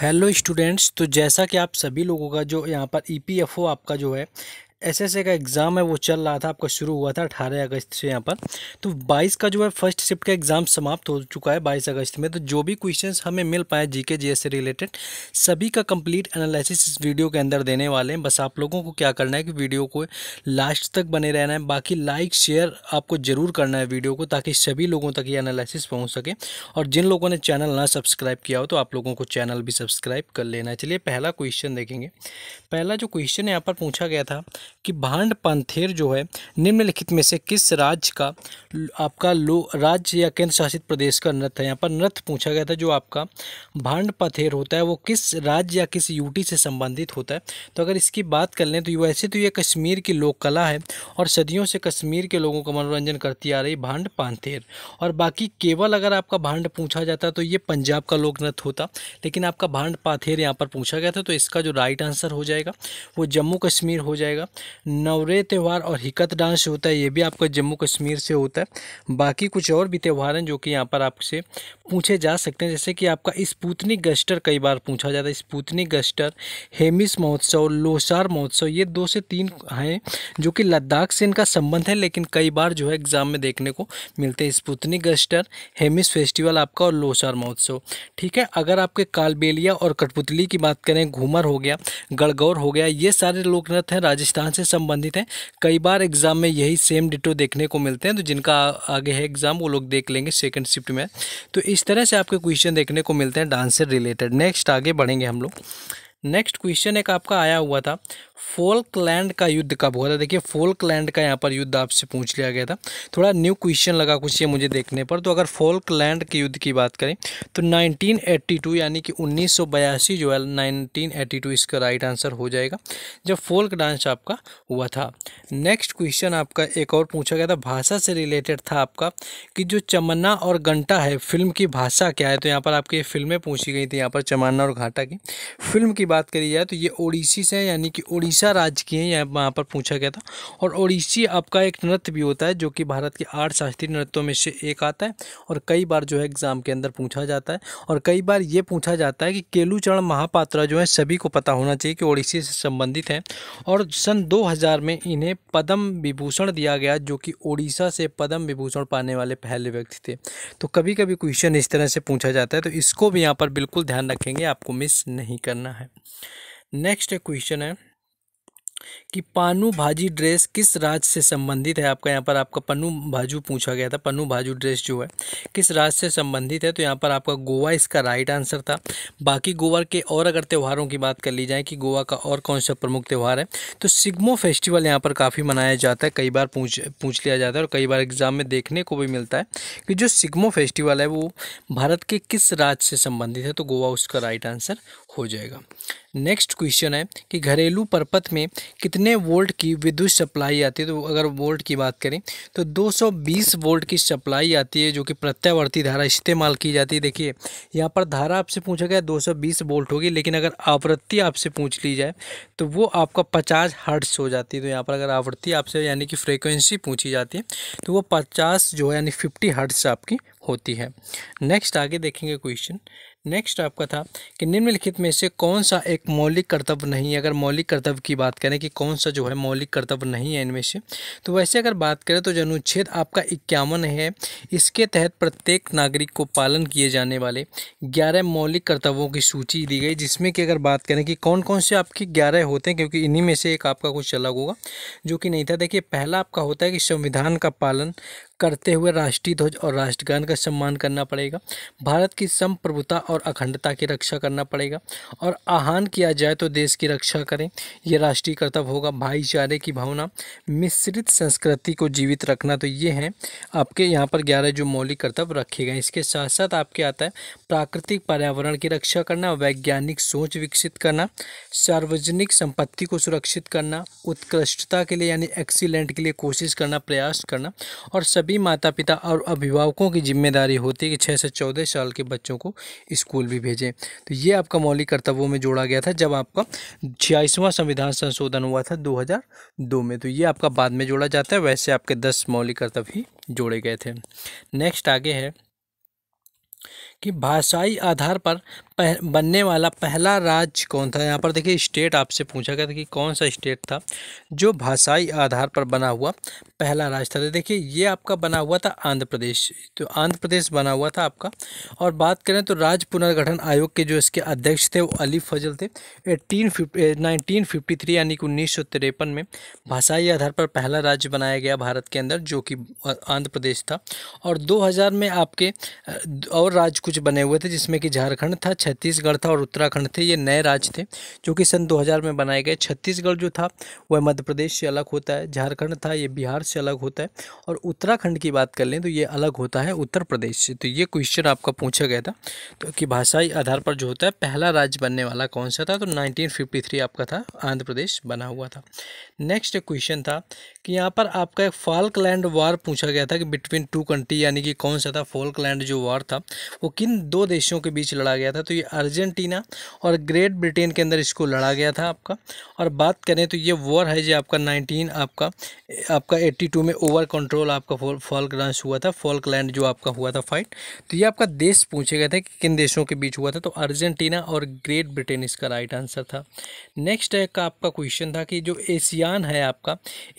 hello students तो जैसा कि आप सभी लोगों का जो यहाँ पर ई e आपका जो है एसएसए का एग्ज़ाम है वो चल रहा था आपका शुरू हुआ था अठारह अगस्त से यहाँ पर तो बाईस का जो है फर्स्ट शिफ्ट का एग्ज़ाम समाप्त हो चुका है बाईस अगस्त में तो जो भी क्वेश्चन हमें मिल पाए जी एस से रिलेटेड सभी का कम्प्लीट एनालिसिस इस वीडियो के अंदर देने वाले हैं बस आप लोगों को क्या करना है कि वीडियो को लास्ट तक बने रहना है बाकी लाइक शेयर आपको ज़रूर करना है वीडियो को ताकि सभी लोगों तक ये एनालिसिस पहुँच सके और जिन लोगों ने चैनल ना सब्सक्राइब किया हो तो आप लोगों को चैनल भी सब्सक्राइब कर लेना है चलिए पहला क्वेश्चन देखेंगे पहला जो क्वेश्चन यहाँ पर पूछा गया था कि भांड पांथेर जो है निम्नलिखित में से किस राज्य का आपका लो राज्य या केंद्र शासित प्रदेश का नृत्य है यहाँ पर नृत्य पूछा गया था जो आपका भांड पाथेर होता है वो किस राज्य या किस यूटी से संबंधित होता है तो अगर इसकी बात कर लें तो वैसे तो ये कश्मीर की लोक कला है और सदियों से कश्मीर के लोगों का मनोरंजन करती आ रही भांड पांथेर और बाकी केवल अगर आपका भांड पूछा जाता तो ये पंजाब का लोक नृत्य होता लेकिन आपका भांड पाथेर यहाँ पर पूछा गया था तो इसका जो राइट आंसर हो जाएगा वो जम्मू कश्मीर हो जाएगा नवरे त्यौहार और हिकत डांस होता है ये भी आपका जम्मू कश्मीर से होता है बाकी कुछ और भी त्यौहार हैं जो कि यहाँ पर आपसे पूछे जा सकते हैं जैसे कि आपका स्पूतनिक गस्टर कई बार पूछा जाता है स्पूतनिक गस्टर हेमिस महोत्सव लोसार महोत्सव ये दो से तीन हैं जो कि लद्दाख से इनका संबंध है लेकिन कई बार जो है एग्ज़ाम में देखने को मिलते हैं स्पूतनिक गस्टर हेमिस फेस्टिवल आपका और लोसार महोत्सव ठीक है अगर आपके कालबेलिया और कठपुतली की बात करें घूमर हो गया गड़गौर हो गया ये सारे लोक नृत्य हैं राजस्थान संस्थान से संबंधित हैं कई बार एग्जाम में यही सेम डिटो देखने को मिलते हैं तो जिनका आगे है एग्जाम वो लोग देख लेंगे सेकंड शिफ्ट में तो इस तरह से आपके क्वेश्चन देखने को मिलते हैं डांस से रिलेटेड नेक्स्ट आगे बढ़ेंगे हम लोग नेक्स्ट क्वेश्चन एक आपका आया हुआ था फोल्कलैंड का युद्ध कब हुआ था देखिए फोल्कलैंड का यहाँ पर युद्ध आपसे पूछ लिया गया था थोड़ा न्यू क्वेश्चन लगा कुछ ये मुझे देखने पर तो अगर फोल्कलैंड के युद्ध की बात करें तो 1982 यानी कि उन्नीस जो है नाइनटीन इसका राइट आंसर हो जाएगा जब फोल्क डांस आपका हुआ था नेक्स्ट क्वेश्चन आपका एक और पूछा गया था भाषा से रिलेटेड था आपका कि जो चमन्ना और घंटा है फिल्म की भाषा क्या है तो यहाँ पर आपकी फिल्में पूछी गई थी यहाँ पर चमन्ना और घाटा की फिल्म की बात करी जाए तो ये ओडिसी से यानी कि उड़ीसा राज्य की हैं यहाँ पर पूछा गया था और उड़ीसी आपका एक नृत्य भी होता है जो कि भारत के आठ शास्त्रीय नृत्यों में से एक आता है और कई बार जो है एग्ज़ाम के अंदर पूछा जाता है और कई बार ये पूछा जाता है कि केलूचरण महापात्रा जो है सभी को पता होना चाहिए कि ओडिशी से संबंधित है और सन दो में इन्हें पद्म विभूषण दिया गया जो कि ओडिशा से पद्म विभूषण पाने वाले पहले व्यक्ति थे तो कभी कभी क्वेश्चन इस तरह से पूछा जाता है तो इसको भी यहाँ पर बिल्कुल ध्यान रखेंगे आपको मिस नहीं करना है नेक्स्ट क्वेश्चन है कि पानू भाजी ड्रेस किस राज्य से संबंधित है आपका यहाँ पर आपका पन्नू भाजू पूछा गया था पन्नू भाजू ड्रेस जो है किस राज्य से संबंधित है तो यहाँ पर आपका गोवा इसका राइट आंसर था बाकी गोवा के और अगर त्यौहारों की बात कर ली जाए कि गोवा का और कौन सा प्रमुख त्यौहार है तो सिग्मो फेस्टिवल यहाँ पर काफ़ी मनाया जाता है कई बार पूछ पूछ लिया जाता है और कई बार एग्ज़ाम में देखने को भी मिलता है कि जो सिग्मो फेस्टिवल है वो भारत के किस राज्य से संबंधित है तो गोवा उसका राइट आंसर हो जाएगा नेक्स्ट क्वेश्चन है कि घरेलू परपथ में कितने वोल्ट की विद्युत सप्लाई आती है तो अगर वोल्ट की बात करें तो 220 वोल्ट की सप्लाई आती है जो कि प्रत्यावर्ती धारा इस्तेमाल की जाती है देखिए यहाँ पर धारा आपसे पूछा गया 220 वोल्ट होगी लेकिन अगर आवृत्ति आपसे पूछ ली जाए तो वो आपका पचास हर्ट्स हो जाती है तो यहाँ पर अगर आवृत्ति आपसे यानी कि फ्रिक्वेंसी पूछी जाती है तो वो पचास जो है यानी फिफ्टी हर्ट्स आपकी होती है नेक्स्ट आगे देखेंगे क्वेश्चन नेक्स्ट आपका था कि निम्नलिखित में से कौन सा एक मौलिक कर्तव्य नहीं है अगर मौलिक कर्तव्य की बात करें कि कौन सा जो है मौलिक कर्तव्य नहीं है इनमें से तो वैसे अगर बात करें तो जो अनुच्छेद आपका इक्यावन है इसके तहत प्रत्येक नागरिक को पालन किए जाने वाले ग्यारह मौलिक कर्तव्यों की सूची दी गई जिसमें कि अगर बात करें कि कौन कौन से आपके ग्यारह होते हैं क्योंकि इन्हीं में से एक आपका कुछ अलग होगा जो कि नहीं था देखिए पहला आपका होता है कि संविधान का पालन करते हुए राष्ट्रीय ध्वज और राष्ट्रगान का सम्मान करना पड़ेगा भारत की संप्रभुता और अखंडता की रक्षा करना पड़ेगा और आह्वान किया जाए तो देश की रक्षा करें यह राष्ट्रीय कर्तव्य होगा भाईचारे की भावना मिश्रित संस्कृति को जीवित रखना तो ये है आपके यहाँ पर ग्यारह जो मौलिक कर्तव्य रखे गए इसके साथ साथ आपके आता है प्राकृतिक पर्यावरण की रक्षा करना वैज्ञानिक सोच विकसित करना सार्वजनिक संपत्ति को सुरक्षित करना उत्कृष्टता के लिए यानी एक्सीलेंट के लिए कोशिश करना प्रयास करना और सभी सभी माता पिता और अभिभावकों की जिम्मेदारी होती है कि छः से चौदह साल के बच्चों को स्कूल भी भेजें तो ये आपका मौलिक कर्तव्यों में जोड़ा गया था जब आपका छियासवां संविधान संशोधन हुआ था 2002 में तो ये आपका बाद में जोड़ा जाता है वैसे आपके दस मौलिक कर्तव्य ही जोड़े गए थे नेक्स्ट आगे है कि भाषाई आधार पर पह, बनने वाला पहला राज्य कौन था यहाँ पर देखिए स्टेट आपसे पूछा गया था कि कौन सा स्टेट था जो भाषाई आधार पर बना हुआ पहला राज्य था देखिए ये आपका बना हुआ था आंध्र प्रदेश तो आंध्र प्रदेश बना हुआ था आपका और बात करें तो राज्य पुनर्गठन आयोग के जो इसके अध्यक्ष थे वो अली फजल थे एटीन नाइनटीन फिफ्टी थ्री यानी कि उन्नीस सौ तिरपन में भाषाई आधार पर पहला राज्य बनाया गया भारत के अंदर जो कि आंध्र प्रदेश था और दो हज़ार में आपके और राज्य कुछ बने हुए थे जिसमें कि झारखंड था छत्तीसगढ़ था और उत्तराखंड थे ये नए राज्य थे जो कि सन 2000 में बनाए गए छत्तीसगढ़ जो था वह मध्य प्रदेश से अलग होता है झारखंड था ये बिहार से अलग होता है और उत्तराखंड की बात कर लें तो ये अलग होता है उत्तर प्रदेश से तो ये क्वेश्चन आपका पूछा गया था तो कि भाषाई आधार पर जो होता है पहला राज्य बनने वाला कौन सा था तो नाइनटीन आपका था आंध्र प्रदेश बना हुआ था नेक्स्ट क्वेश्चन था कि यहाँ पर आपका एक फॉल्क लैंड वार पूछा गया था कि बिटवीन टू कंट्री यानी कि कौन सा था फॉल्क लैंड जो वार था वो किन दो देशों के बीच लड़ा गया था तो ये अर्जेंटीना और ग्रेट ब्रिटेन के अंदर इसको लड़ा गया था आपका और बात करें तो ये वॉर है जो आपका नाइनटीन आपका आपका एट्टी में ओवर कंट्रोल आपका फॉल्क लॉन्च हुआ था फॉल्क लैंड जो आपका हुआ था फाइट तो ये आपका देश पूछे गए थे कि किन देशों के बीच हुआ था तो अर्जेंटीना और ग्रेट ब्रिटेन इसका राइट आंसर था नेक्स्ट है का आपका क्वेश्चन था कि जो एशियान है आपका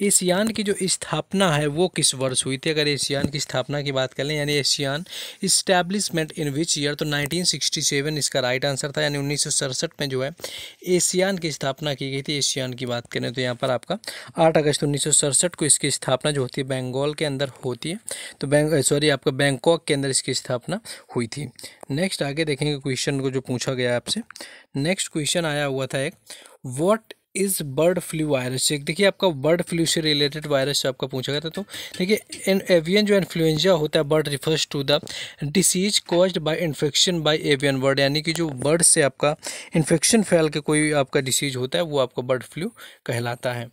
एशियान एशियान की जो स्थापना है वो किस वर्ष हुई थी अगर एशियान की स्थापना की बात करें यानी ASEAN establishment in which year तो 1967 इसका राइट आंसर था यानी उन्नीस में जो है एशियान की स्थापना की गई थी एशियान की बात करें तो यहाँ पर आपका आठ अगस्त उन्नीस को इसकी स्थापना जो होती है बंगाल के अंदर होती है तो बैंक सॉरी आपका बैंकॉक के अंदर इसकी स्थापना हुई थी नेक्स्ट आगे देखेंगे क्वेश्चन को जो पूछा गया आपसे नेक्स्ट क्वेश्चन आया हुआ था एक what is bird flu virus check देखिए आपका बर्ड फ्लू से रिलेटेड वायरस आपका पूछा गया था तो देखिए एवियन जो इन्फ्लुएंजा होता है bird refers to the disease caused by infection by avian bird यानी कि जो बर्ड से आपका इन्फेक्शन फैल के कोई आपका डिसीज होता है वो आपका बर्ड फ्लू कहलाता है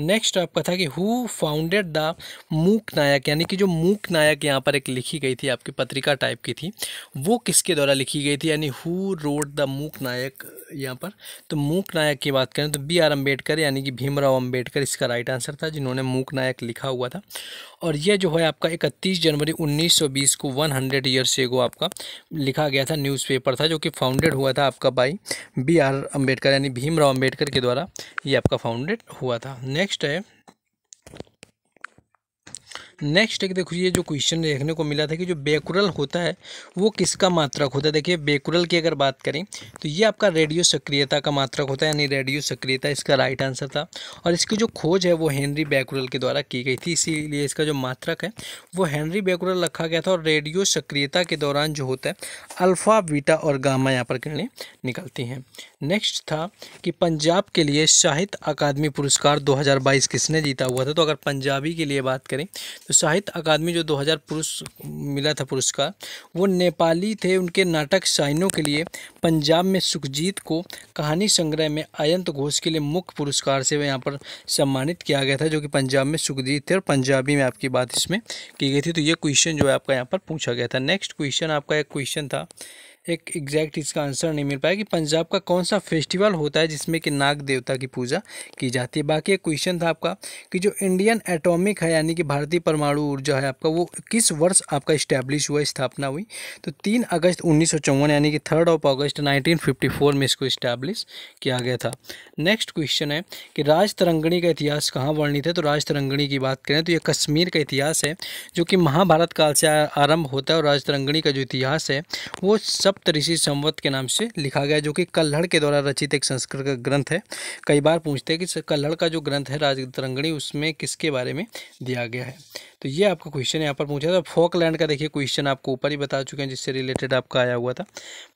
नेक्स्ट आपका था कि हु फाउंडेड द मूक नायक यानी कि जो मूक नायक यहाँ पर एक लिखी गई थी आपकी पत्रिका टाइप की थी वो किसके द्वारा लिखी गई थी यानी हु रोड द मूक नायक यहाँ पर तो मूक नायक की बात करें तो बी आर अम्बेडकर यानी कि भीमराव अम्बेडकर इसका राइट आंसर था जिन्होंने मूक नायक लिखा हुआ था और यह जो है आपका इकतीस जनवरी उन्नीस को वन हंड्रेड ईयर से वो आपका लिखा गया था न्यूज़पेपर था जो कि फाउंडेड हुआ था आपका बाई बी आर अम्बेडकर यानी भीमराव अम्बेडकर के द्वारा ये आपका फाउंडेड हुआ था नेक्स्ट next day नेक्स्ट एक देखो ये जो क्वेश्चन देखने को मिला था कि जो बेकुरल होता है वो किसका मात्रक होता है देखिए बेकुरल की अगर बात करें तो ये आपका रेडियो सक्रियता का मात्रक होता है यानी रेडियो सक्रियता इसका राइट आंसर था और इसकी जो खोज है वो हेनरी बेकुरल के द्वारा की गई थी इसीलिए इसका जो मात्रक है वो हेनरी बेकुरल रखा गया था और रेडियो सक्रियता के दौरान जो होता है अल्फ़ा बीटा और गामा यहाँ पर किरणें निकलती हैं नेक्स्ट था कि पंजाब के लिए साहित्य अकादमी पुरस्कार दो किसने जीता हुआ था तो अगर पंजाबी के लिए बात करें साहित्य अकादमी जो 2000 पुरुष मिला था पुरस्कार वो नेपाली थे उनके नाटक साइनों के लिए पंजाब में सुखजीत को कहानी संग्रह में अयंत घोष के लिए मुख्य पुरस्कार से यहाँ पर सम्मानित किया गया था जो कि पंजाब में सुखजीत थे और पंजाबी में आपकी बात इसमें की गई थी तो ये क्वेश्चन जो है आपका यहाँ पर पूछा गया था नेक्स्ट क्वेश्चन आपका एक क्वेश्चन था एक एग्जैक्ट इसका आंसर नहीं मिल पाया कि पंजाब का कौन सा फेस्टिवल होता है जिसमें कि नाग देवता की पूजा की जाती है बाकी एक क्वेश्चन था आपका कि जो इंडियन एटॉमिक है यानी कि भारतीय परमाणु ऊर्जा है आपका वो किस वर्ष आपका इस्टेब्लिश हुआ स्थापना हुई तो तीन अगस्त उन्नीस यानी कि थर्ड ऑफ अगस्त नाइनटीन में इसको इस्टेब्लिश किया गया था नेक्स्ट क्वेश्चन है कि राज तरंगणी का इतिहास कहाँ वर्णित है तो राज तरंगणी की बात करें तो यह कश्मीर का इतिहास है जो कि महाभारत काल से आरंभ होता है और राज तरंगणी का जो इतिहास है वो सब सप्तऋषि संवत के नाम से लिखा गया जो कि कल्हड़ के द्वारा रचित एक संस्कृत का ग्रंथ है कई बार पूछते हैं कि कल्हड़ का जो ग्रंथ है राजतरंगणी उसमें किसके बारे में दिया गया है तो ये आपका क्वेश्चन यहाँ पर पूछा था फोकलैंड का देखिए क्वेश्चन आपको ऊपर ही बता चुके हैं जिससे रिलेटेड आपका आया हुआ था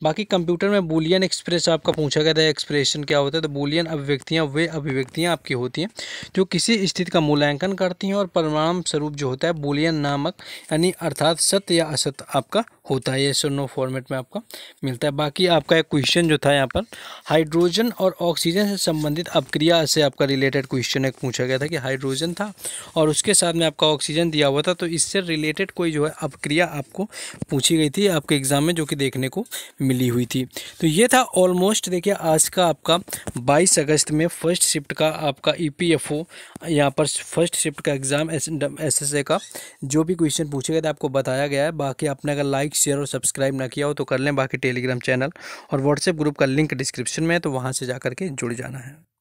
बाकी कंप्यूटर में बुलियन एक्सप्रेस आपका पूछा गया था एक्सप्रेशन क्या होता है तो बुलियन अभिव्यक्तियाँ वे अभिव्यक्तियाँ आपकी होती हैं जो किसी स्थिति का मूल्यांकन करती हैं और परिणाम स्वरूप जो होता है बुलियन नामक यानी अर्थात सत्य या असत्य आपका होता है ये नो फॉर्मेट में आपका मिलता है बाकी आपका एक क्वेश्चन जो था यहाँ पर हाइड्रोजन और ऑक्सीजन से संबंधित अपक्रिया से आपका रिलेटेड क्वेश्चन एक पूछा गया था कि हाइड्रोजन था और उसके साथ में आपका ऑक्सीजन दिया हुआ था तो इससे रिलेटेड कोई जो है अपक्रिया आपको पूछी गई थी आपके एग्ज़ाम में जो कि देखने को मिली हुई थी तो ये था ऑलमोस्ट देखिए आज का आपका बाईस अगस्त में फर्स्ट शिफ्ट का आपका ई पी एफ ओ यहाँ पर फर्स्ट शिफ्ट का एग्ज़ाम एस एस ए का जो भी क्वेश्चन पूछे गए थे आपको बताया गया है बाकी आपने अगर लाइक शेयर और सब्सक्राइब ना किया हो तो कर लें बाकी टेलीग्राम चैनल और व्हाट्सएप ग्रुप का लिंक डिस्क्रिप्शन में है तो वहाँ से जा के जुड़ जाना है